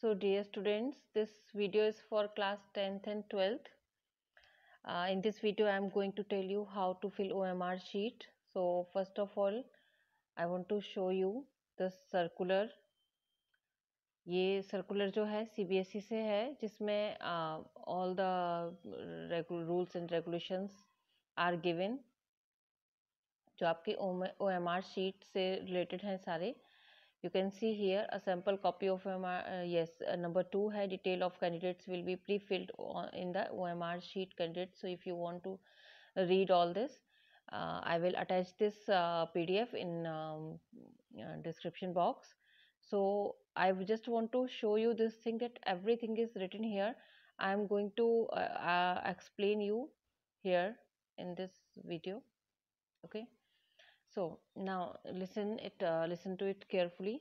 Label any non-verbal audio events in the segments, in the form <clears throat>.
So dear students, this video is for class 10th and 12th. Uh, in this video, I am going to tell you how to fill OMR sheet. So first of all, I want to show you the circular. ये circular जो है CBSE से है जिसमें all the rules and regulations are given जो आपके O M R sheet से related हैं सारे you can see here a sample copy of OMR, uh, yes, uh, number 2 hai detail of candidates will be pre-filled in the OMR sheet candidates. So if you want to read all this, uh, I will attach this uh, PDF in um, uh, description box. So I just want to show you this thing that everything is written here. I am going to uh, explain you here in this video. Okay. So now listen it listen to it carefully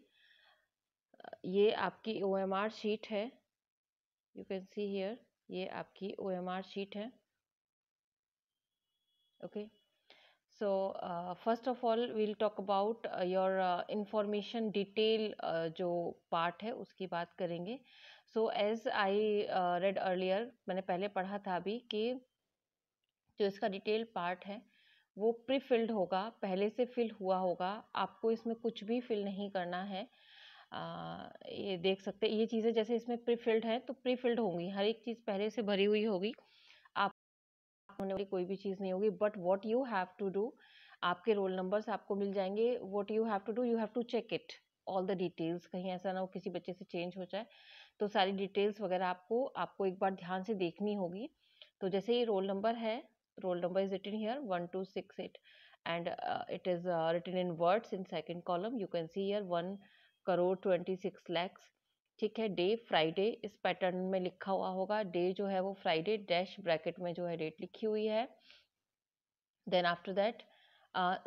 ये आपकी O M R sheet है you can see here ये आपकी O M R sheet है okay so first of all we'll talk about your information detail जो part है उसकी बात करेंगे so as I read earlier मैंने पहले पढ़ा था अभी कि जो इसका डिटेल पार्ट है वो प्री फिल्ड होगा पहले से फिल हुआ होगा आपको इसमें कुछ भी फिल नहीं करना है आ, ये देख सकते ये चीज़ें जैसे इसमें प्री फिल्ड है तो प्री फिल्ड होंगी हर एक चीज़ पहले से भरी हुई होगी आप होने वाली कोई भी चीज़ नहीं होगी but what you have to do आपके रोल नंबर्स आपको मिल जाएंगे what you have to do you have to check it all the details कहीं ऐसा ना हो किसी बच्चे से चेंज हो जाए तो सारी डिटेल्स वगैरह आपको आपको एक बार ध्यान से देखनी होगी तो जैसे ये रोल नंबर है roll number is written here 1268 and uh, it is uh, written in words in second column you can see here 1 crore 26 lakhs ठीक है डे फ्राइडे इस पैटर्न में लिखा हुआ होगा डे जो है वो फ्राइडे डैश ब्रैकेट में जो है डेट लिखी हुई है देन आफ्टर दैट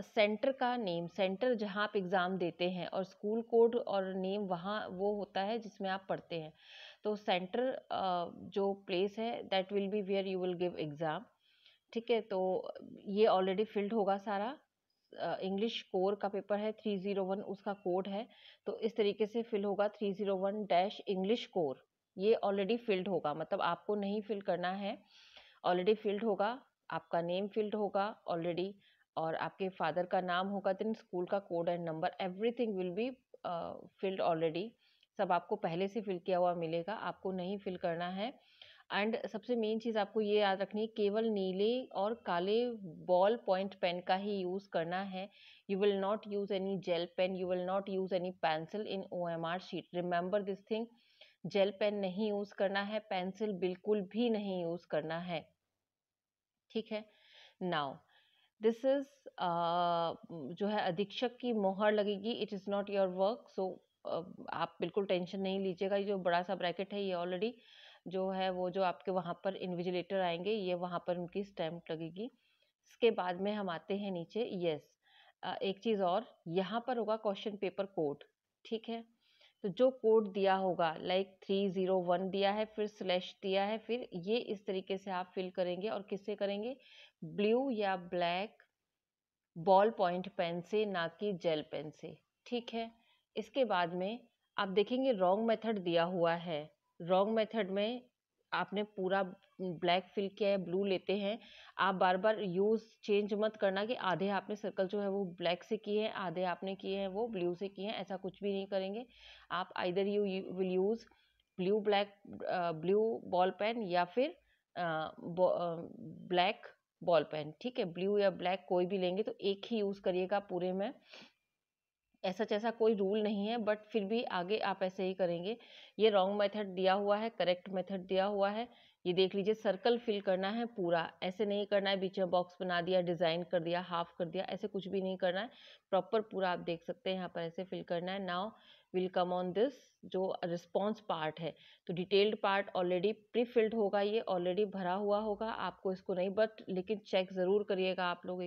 सेंटर का नेम सेंटर जहाँ आप एग्ज़ाम देते हैं और स्कूल कोड और नेम वहाँ वो होता है जिसमें आप पढ़ते हैं तो सेंटर uh, जो प्लेस है that will be where you will give exam ठीक है तो ये ऑलरेडी फिल्ड होगा सारा इंग्लिश कोर का पेपर है थ्री जीरो वन उसका कोड है तो इस तरीके से फिल होगा three zero one dash English core ये ऑलरेडी फिल्ड होगा मतलब आपको नहीं फिल करना है ऑलरेडी फिल्ड होगा आपका नेम फिल्ड होगा ऑलरेडी और आपके फादर का नाम होगा दिन स्कूल का code and number everything will be filled already सब आपको पहले से फिल किया हुआ मिलेगा आपको नहीं फिल करना है एंड सबसे मेन चीज़ आपको ये याद रखनी है केवल नीले और काले बॉल पॉइंट पेन का ही यूज़ करना है you will not use any gel pen you will not use any pencil in O M R sheet remember this thing gel pen नहीं यूज़ करना है पेंसिल बिल्कुल भी नहीं यूज़ करना है ठीक है नाउ दिस इज़ जो है अधीक्षक की मोहर लगेगी it is not your work so आप बिल्कुल टेंशन नहीं लीजिएगा ये जो बड़ा सा ब्रैकेट है ये ऑलरेडी जो है वो जो आपके वहाँ पर इन्विजिलेटर आएंगे ये वहाँ पर उनकी स्टैम्प लगेगी इसके बाद में हम आते हैं नीचे यस एक चीज़ और यहाँ पर होगा क्वेश्चन पेपर कोड ठीक है तो जो कोड दिया होगा लाइक थ्री ज़ीरो वन दिया है फिर स्लैश दिया है फिर ये इस तरीके से आप फिल करेंगे और किससे करेंगे ब्लू या ब्लैक बॉल पॉइंट पेन से ना कि जेल पेन से ठीक है इसके बाद में आप देखेंगे रॉन्ग मेथड दिया हुआ है रॉन्ग मेथड में आपने पूरा ब्लैक फिल किया है ब्लू लेते हैं आप बार बार यूज़ चेंज मत करना कि आधे आपने सर्कल जो है वो ब्लैक से किए हैं आधे आपने किए हैं वो ब्लू से किए हैं ऐसा कुछ भी नहीं करेंगे आप either you will use blue black blue ball pen या फिर ब्लैक बॉल पेन ठीक है ब्लू या ब्लैक कोई भी लेंगे तो एक ही यूज़ करिएगा पूरे में ऐसा जैसा कोई रूल नहीं है बट फिर भी आगे आप ऐसे ही करेंगे ये रॉन्ग मेथड दिया हुआ है करेक्ट मेथड दिया हुआ है ये देख लीजिए सर्कल फिल करना है पूरा ऐसे नहीं करना है बीच में बॉक्स बना दिया डिज़ाइन कर दिया हाफ कर दिया ऐसे कुछ भी नहीं करना है प्रॉपर पूरा आप देख सकते हैं यहाँ पर ऐसे फिल करना है now we'll come on this जो रिस्पॉन्स पार्ट है तो detailed part already pre filled होगा ये ऑलरेडी भरा हुआ होगा आपको इसको नहीं बट लेकिन चेक ज़रूर करिएगा आप लोग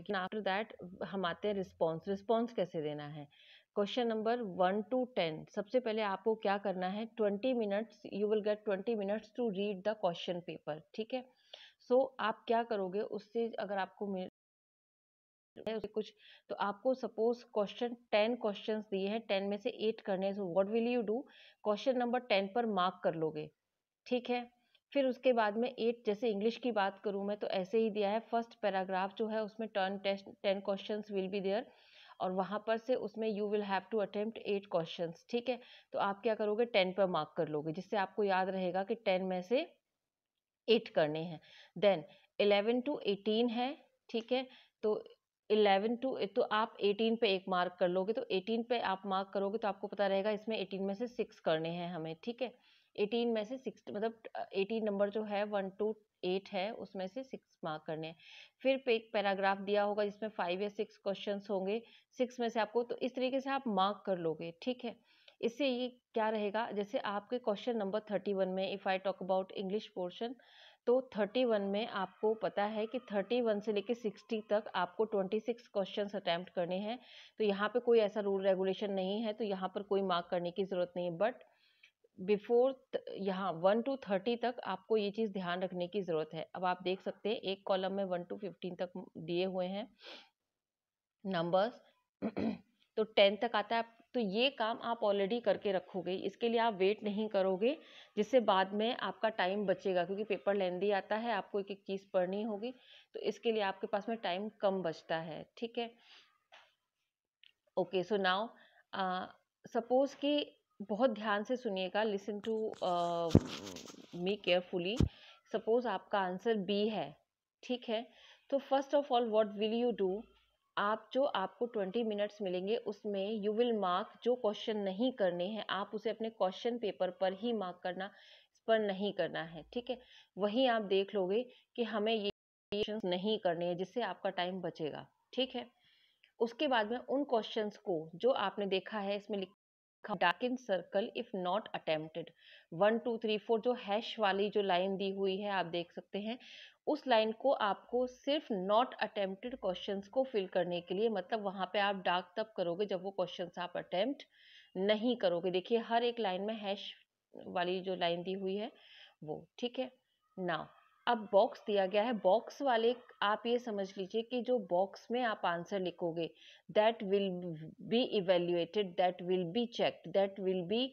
लेकिन आफ्टर दैट हम आते हैं रिस्पॉन्स रिस्पॉन्स कैसे देना है question number one two ten सबसे पहले आपको क्या करना है twenty minutes you will get twenty minutes to read the question paper ठीक है सो so, आप क्या करोगे उससे अगर आपको उसे कुछ तो आपको सपोज क्वेश्चन टेन क्वेश्चन दिए हैं टेन में से एट करने हैं so what will you do question number ten पर मार्क कर लोगे ठीक है फिर उसके बाद में एट जैसे इंग्लिश की बात करूँ मैं तो ऐसे ही दिया है फर्स्ट पैराग्राफ जो है उसमें turn test ten question will be there और वहाँ पर से उसमें you will have to attempt eight question ठीक है तो आप क्या करोगे टेन पर मार्क कर लोगे जिससे आपको याद रहेगा कि टेन में से एट करने हैं देन एलेवन टू एटीन है ठीक है तो एलेवन टू तो आप एटीन पे एक मार्क कर लोगे तो एटीन पे आप मार्क करोगे तो आपको पता रहेगा इसमें एटीन में से सिक्स करने हैं हमें ठीक है एटीन में से सिक्स मतलब एटीन नंबर जो है वन टू एट है उसमें से सिक्स मार्क करने हैं फिर एक पैराग्राफ दिया होगा जिसमें फाइव या सिक्स क्वेश्चन होंगे सिक्स में से आपको तो इस तरीके से आप मार्क कर लोगे ठीक है इससे ये क्या रहेगा जैसे आपके क्वेश्चन नंबर थर्टी वन में if I talk about English portion तो थर्टी वन में आपको पता है कि थर्टी वन से लेकर सिक्सटी तक आपको ट्वेंटी सिक्स क्वेश्चन अटैम्प्ट करने हैं तो यहाँ पे कोई ऐसा रूल रेगुलेशन नहीं है तो यहाँ पर कोई मार्क करने की ज़रूरत नहीं है बट बिफोर यहाँ वन टू थर्टी तक आपको ये चीज़ ध्यान रखने की ज़रूरत है अब आप देख सकते हैं एक कॉलम में वन टू फिफ्टीन तक दिए हुए हैं नंबर्स <clears throat> तो टेन तक आता है तो ये काम आप ऑलरेडी करके रखोगे इसके लिए आप वेट नहीं करोगे जिससे बाद में आपका टाइम बचेगा क्योंकि पेपर लेंदी आता है आपको एक एक चीज़ पढ़नी होगी तो इसके लिए आपके पास में टाइम कम बचता है ठीक है ओके सो नाउ सपोज कि बहुत ध्यान से सुनिएगा listen to me carefully suppose आपका आंसर बी है ठीक है तो first of all what will you do आप जो आपको ट्वेंटी मिनट्स मिलेंगे उसमें यू विल मार्क जो क्वेश्चन नहीं करने हैं आप उसे अपने क्वेश्चन पेपर पर ही मार्क करना इस पर नहीं करना है ठीक है वहीं आप देख लोगे कि हमें ये नहीं करने हैं जिससे आपका टाइम बचेगा ठीक है उसके बाद में उन क्वेश्चंस को जो आपने देखा है इसमें लिख darken circle if not attempted one two three four जो हैश वाली जो लाइन दी हुई है आप देख सकते हैं उस लाइन को आपको सिर्फ नॉट अटेम्प्टेड क्वेश्चंस को फिल करने के लिए मतलब वहां पे आप डार्क तब करोगे जब वो क्वेश्चंस आप अटेम्प्ट नहीं करोगे देखिए हर एक लाइन में हैश वाली जो लाइन दी हुई है वो ठीक है नाउ अब बॉक्स दिया गया है बॉक्स वाले आप ये समझ लीजिए कि जो बॉक्स में आप आंसर लिखोगे that will be evaluated that will be check that will be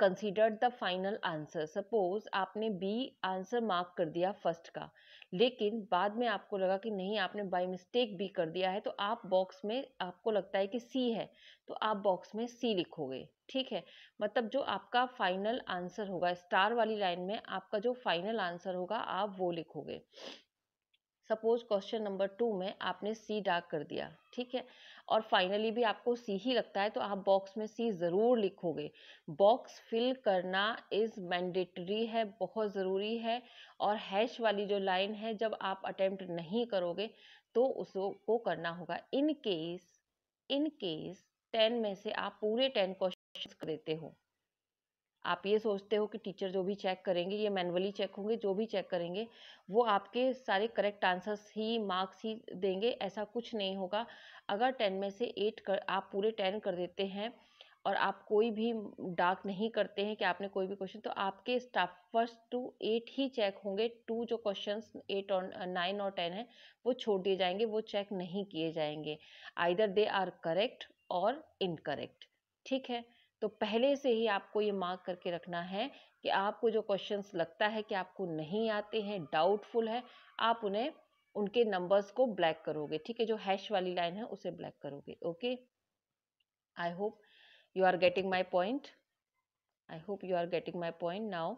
considered the final answer suppose आपने बी आंसर मार्क कर दिया फर्स्ट का लेकिन बाद में आपको लगा कि नहीं आपने बाई मिस्टेक बी कर दिया है तो आप बॉक्स में आपको लगता है कि सी है तो आप बॉक्स में सी लिखोगे ठीक है मतलब जो आपका फाइनल आंसर होगा स्टार वाली लाइन में आपका जो फाइनल आंसर होगा आप वो लिखोगे सपोज क्वेश्चन नंबर टू में आपने सी डार्क कर दिया ठीक है और फाइनली भी आपको सी ही लगता है तो आप बॉक्स में सी ज़रूर लिखोगे बॉक्स फिल करना इज़ मैंडेटरी है बहुत ज़रूरी है और हैश वाली जो लाइन है जब आप अटैम्प्ट नहीं करोगे तो उसको करना होगा in case in case ten में से आप पूरे टेन क्वेश्चन देते हो आप ये सोचते हो कि टीचर जो भी चेक करेंगे ये मैनुअली चेक होंगे जो भी चेक करेंगे वो आपके सारे करेक्ट आंसर्स ही मार्क्स ही देंगे ऐसा कुछ नहीं होगा अगर टेन में से एट कर आप पूरे टेन कर देते हैं और आप कोई भी डार्क नहीं करते हैं कि आपने कोई भी क्वेश्चन तो आपके स्टाफ फर्स्ट टू एट ही चेक होंगे टू जो क्वेश्चंस एट और नाइन और टेन है वो छोड़ दिए जाएंगे वो चेक नहीं किए जाएंगे आइदर दे आर करेक्ट और इनकरेक्ट ठीक है तो पहले से ही आपको ये मार्क करके रखना है कि आपको जो क्वेश्चंस लगता है कि आपको नहीं आते हैं डाउटफुल है आप उन्हें उनके नंबर्स को ब्लैक करोगे ठीक है जो हैश वाली लाइन है उसे ब्लैक करोगे okay I hope you are getting my point I hope you are getting my point now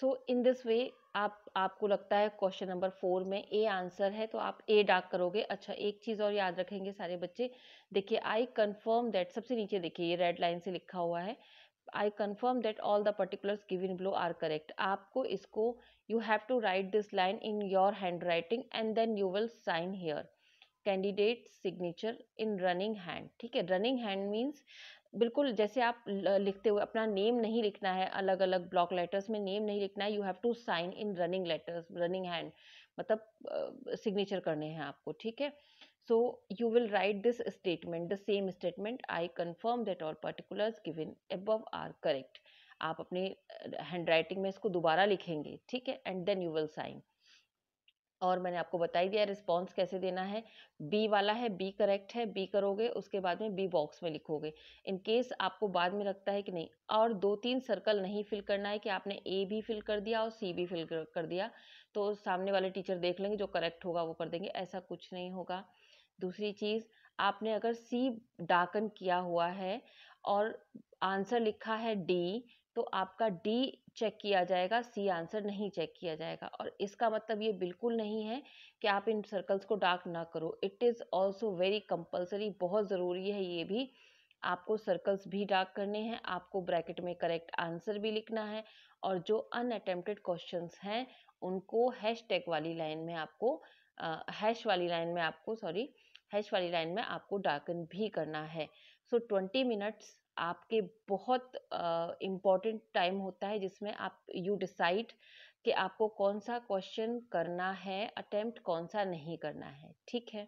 so in this way आप आपको लगता है क्वेश्चन नंबर फोर में ए आंसर है तो आप ए डाक करोगे अच्छा एक चीज़ और याद रखेंगे सारे बच्चे देखिए आई कंफर्म दैट सबसे नीचे देखिए ये रेड लाइन से लिखा हुआ है I confirm that all the particulars in below are correct आपको इसको you have to write this line in your handwriting and then you will sign here candidate signature in running hand ठीक है running hand means बिल्कुल जैसे आप लिखते हुए अपना नेम नहीं लिखना है अलग अलग ब्लॉक लेटर्स में नेम नहीं लिखना है you have to sign in running letters running hand मतलब सिग्नेचर uh, करने हैं आपको ठीक है so you will write this statement the same statement I confirm that all particulars given above are correct आप अपने हैंड राइटिंग में इसको दोबारा लिखेंगे ठीक है and then you will sign और मैंने आपको बताई दिया रिस्पॉन्स कैसे देना है बी वाला है बी करेक्ट है बी करोगे उसके बाद में बी बॉक्स में लिखोगे इन केस आपको बाद में लगता है कि नहीं और दो तीन सर्कल नहीं फिल करना है कि आपने ए भी फिल कर दिया और सी भी फिल कर दिया तो सामने वाले टीचर देख लेंगे जो करेक्ट होगा वो कर देंगे ऐसा कुछ नहीं होगा दूसरी चीज़ आपने अगर सी डाकन किया हुआ है और आंसर लिखा है डी तो आपका डी चेक किया जाएगा सी आंसर नहीं चेक किया जाएगा और इसका मतलब ये बिल्कुल नहीं है कि आप इन सर्कल्स को डार्क ना करो it is also very compulsory बहुत ज़रूरी है ये भी आपको सर्कल्स भी डार्क करने हैं आपको ब्रैकेट में करेक्ट आंसर भी लिखना है और जो अनअटेम्प्टेड क्वेश्चन हैं उनको हैश टैग वाली लाइन में आपको हैश वाली लाइन में आपको सॉरी हैच वाली लाइन में आपको डार्कन भी करना है सो ट्वेंटी मिनट्स आपके बहुत इम्पॉर्टेंट uh, टाइम होता है जिसमें आप यू डिसाइड कि आपको कौन सा क्वेश्चन करना है अटेम्प्ट कौन सा नहीं करना है ठीक है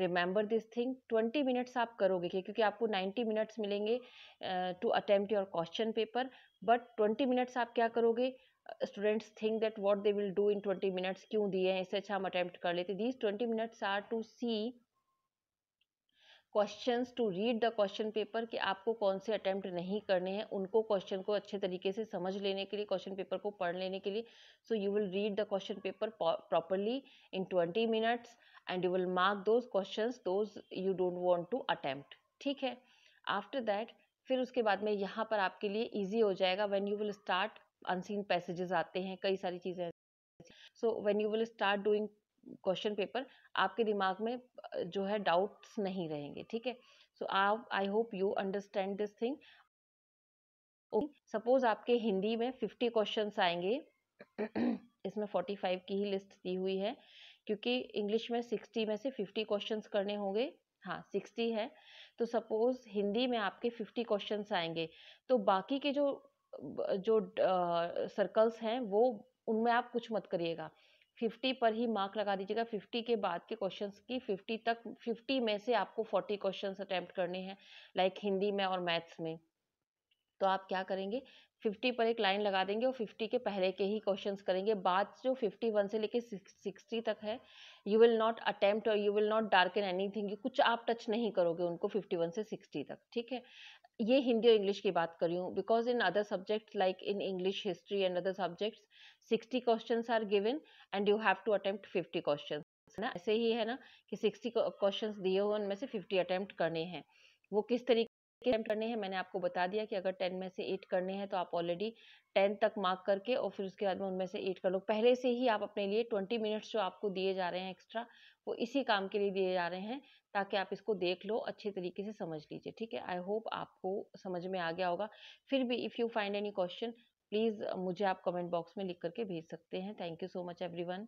remember this thing twenty minutes आप करोगे क्योंकि आपको नाइन्टी मिनट्स मिलेंगे to attempt your question paper but twenty minutes आप क्या करोगे students think that what they will do in twenty minutes क्यों दिए हैं इससे अच्छा हम अटैम्प्ट कर लेते these twenty minutes are to see questions to read the question paper कि आपको कौन से अटैम्प्ट नहीं करने हैं उनको क्वेश्चन को अच्छे तरीके से समझ लेने के लिए क्वेश्चन पेपर को पढ़ लेने के लिए so you will read the question paper properly in twenty minutes and you will mark those question those you don't want to attempt ठीक है आफ्टर दैट फिर उसके बाद में यहाँ पर आपके लिए ईजी हो जाएगा when you will start unseen passages आते हैं कई सारी चीज़ें so when you will start doing question paper आपके दिमाग में जो है डाउट्स नहीं रहेंगे ठीक है सो आप I hope you understand this thing suppose आपके हिंदी में फिफ्टी क्वेश्चन आएंगे इसमें फोर्टी फाइव की ही लिस्ट दी हुई है क्योंकि इंग्लिश में सिक्सटी में से फिफ्टी क्वेश्चन करने होंगे हाँ सिक्सटी है तो सपोज हिंदी में आपके फिफ्टी क्वेश्चन आएंगे तो बाकी के जो जो सर्कल्स uh, हैं वो उनमें आप कुछ मत करिएगा फिफ्टी पर ही मार्क लगा दीजिएगा फिफ्टी के बाद के क्वेश्चंस की फिफ्टी तक फिफ्टी में से आपको फोर्टी क्वेश्चंस अटैम्प्ट करने हैं लाइक हिंदी में और मैथ्स में तो आप क्या करेंगे 50 पर एक लाइन लगा देंगे और 50 के पहले के ही क्वेश्चंस करेंगे बाद जो 51 से लेके 60 तक है यू विल नॉट अटेम्प्ट और you will not dark in thing कुछ आप टच नहीं करोगे उनको 51 से 60 तक ठीक है ये हिंदी और इंग्लिश की बात कर रही हूँ because in other subjects like in English history and other subjects 60 questions are given and you have to attempt 50 questions ना ऐसे ही है ना कि 60 क्वेश्चंस दिए हुए उनमें से 50 अटेम्प्ट करने हैं वो किस तरीके अटेम्प्ट करने हैं मैंने आपको बता दिया कि अगर 10 में से 8 करने हैं तो आप ऑलरेडी 10 तक मार्क करके और फिर उसके बाद में उनमें से 8 कर लो पहले से ही आप अपने लिए ट्वेंटी मिनट्स जो आपको दिए जा रहे हैं एक्स्ट्रा वो इसी काम के लिए दिए जा रहे हैं ताकि आप इसको देख लो अच्छे तरीके से समझ लीजिए ठीक है आई होप आपको समझ में आ गया होगा फिर भी if you find any question please मुझे आप कमेंट बॉक्स में लिख करके भेज सकते हैं thank you so much everyone